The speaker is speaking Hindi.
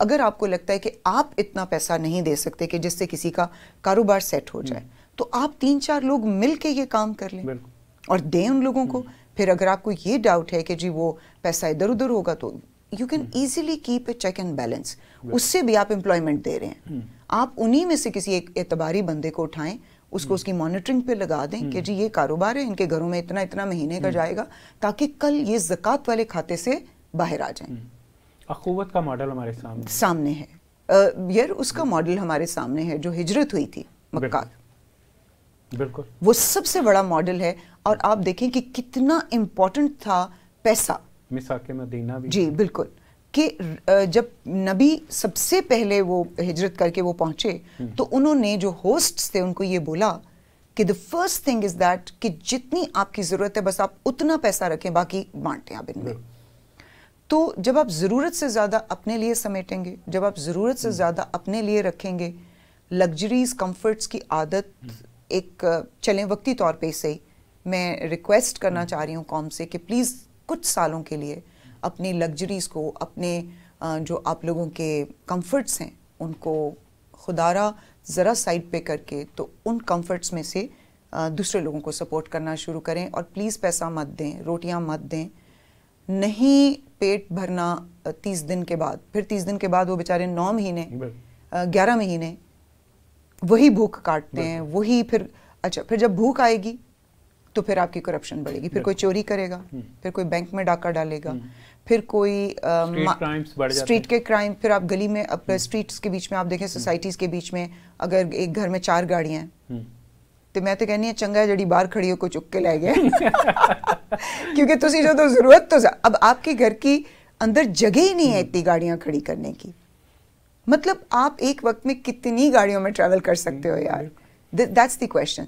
अगर आपको लगता है कि आप इतना पैसा नहीं दे सकते कि जिससे किसी का कारोबार सेट हो जाए हम्म। तो आप तीन चार लोग मिल के ये काम कर लें और दें उन लोगों को हम्म। फिर अगर आपको ये डाउट है कि जी वो पैसा इधर उधर होगा तो you can easily keep a check and balance उससे भी आप एम्प्लॉयमेंट दे रहे हैं हम्म। आप उन्हीं में से किसी एक एतबारी बंदे को उठाएं उसको उसकी मॉनिटरिंग पे लगा दें कि जी ये कारोबार है इनके घरों में इतना इतना महीने का जाएगा ताकि कल ये जक़ात वाले खाते से बाहर आ जाएं अखुवत का मॉडल हमारे सामने सामने है यार उसका मॉडल हमारे सामने है जो हिजरत हुई थी मक्का बिल्कुल वो सबसे बड़ा मॉडल है और आप देखें कि कितना इम्पोर्टेंट था पैसा मिसा के मदीना भी जी बिल्कुल कि जब नबी सबसे पहले वो हिजरत करके वो पहुंचे हम्म। तो उन्होंने जो होस्ट थे उनको ये बोला कि the first thing is that कि जितनी आपकी ज़रूरत है बस आप उतना पैसा रखें बाकी बांटें आप इनमें तो जब आप ज़रूरत से ज़्यादा अपने लिए समेटेंगे जब आप ज़रूरत से हम्म। ज़्यादा अपने लिए रखेंगे लग्जरीज कंफर्ट्स की आदत हम्म। एक चलें वक्ती तौर पे से मैं रिक्वेस्ट करना हम्म। चाह रही हूँ कॉम से कि प्लीज़ कुछ सालों के लिए अपनी लग्जरीज़ को अपने जो आप लोगों के कंफर्ट्स हैं उनको खुदारा ज़रा साइड पे करके तो उन कंफर्ट्स में से दूसरे लोगों को सपोर्ट करना शुरू करें और प्लीज़ पैसा मत दें रोटियां मत दें नहीं पेट भरना तीस दिन के बाद फिर तीस दिन के बाद वो बेचारे नौ महीने ग्यारह महीने वही भूख काटते हैं वही फिर अच्छा फिर जब भूख आएगी तो फिर आपकी करप्शन बढ़ेगी फिर कोई चोरी करेगा हम्म। फिर कोई बैंक में डाका डालेगा हम्म। फिर कोई स्ट्रीट, के क्राइम फिर आप गली में स्ट्रीट्स हम्म। के बीच में आप देखें सोसाइटीज़ के बीच में अगर एक घर में चार गाड़ियां हैं तो मैं तो कहनी हूँ चंगा जी बहर खड़ी हो ਕੋ ਚੁੱਕ ਕੇ ਲੈ ਗਿਆ क्योंकि जो तो जरूरत तो ਤੋਂ अब आपके घर की अंदर जगह ही नहीं है इतनी गाड़ियाँ खड़ी करने की मतलब आप एक वक्त में कितनी गाड़ियों में ट्रैवल कर सकते हो यार दैट्स द क्वेश्चन